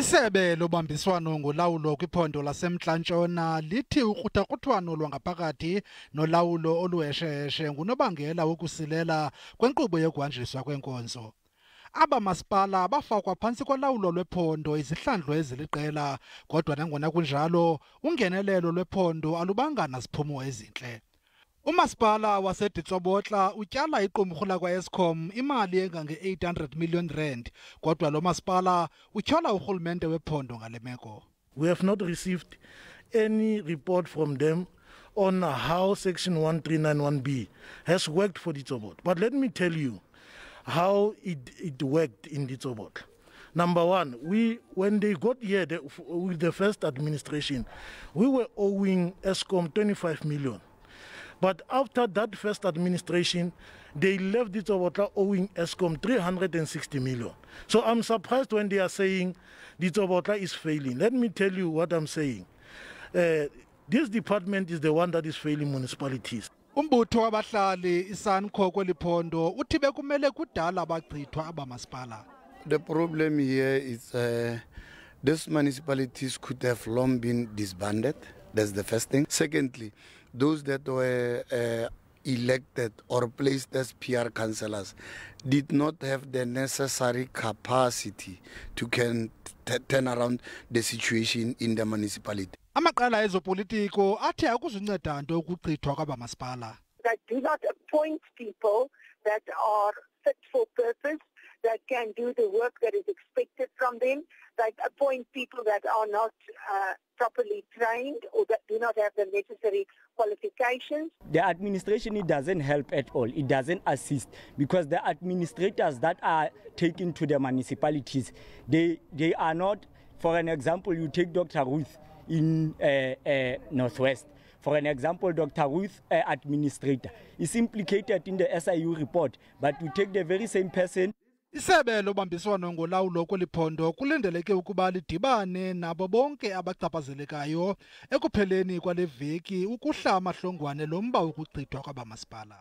isebe lobambiswano ngolawulo kwiphondo lasemntla-ntshona lithi ukruthakruthwano lwangaphakathi nolawulo oluhesheheshe ngunobangela wokusilela kwenkqubo yokuhanjiswa kwenkonzo aba masipala bafakwa phantsi kolawulo lwephondo izihlandlo eziliqela kodwa nangona kunjalo ungenelelo lwephondo alubanga naziphumo ezintle umasipala utyala iqumrhu lakwaescom imali engange-800 million rand kodwa lo masipala utyhola urhulumente wephondo ngale meko we have not received any report from them on how section 1391b has worked for ditsobotla but let me tell you how it, it worked in ditsobotla number one, we when they got here the, with the first administration, we were owing ESCOM 25 million. But after that first administration, they left the Obotla owing ESCOM 360 million. So I'm surprised when they are saying this Obotla is failing. Let me tell you what I'm saying. Uh, this department is the one that is failing municipalities. umbutho wabahlali isanco kweli uthi bekumele kudala abachithwa abamasipala the problem here is uh, these municipalities could have long been disbanded that's the first thing secondly those that were uh, elected or placed as PR councillors did not have the necessary capacity to can turn around the situation in the municipality. amaqela ezopolitiko athi akuzunceda nto ukuchithwa kwabamasipala that do not appoint people that are fit for purpose that can do the work that is expected from them that appoint people that are not uh, properly trained or that do not have the necessary qualifications? The administration, it doesn't help at all. It doesn't assist because the administrators that are taken to the municipalities, they, they are not, for an example, you take Dr. Ruth in uh, uh, Northwest. For an example, Dr. Ruth, uh, administrator, is implicated in the SIU report, but you take the very same person Isebe lobambiswano ngolawulo kweli phondo kulindeleke ukuba lidibane nabo bonke abachaphazelekayo ekupheleni kwale veki ukuhla amahlongwane lomba wokuchithwa kwabamasipala.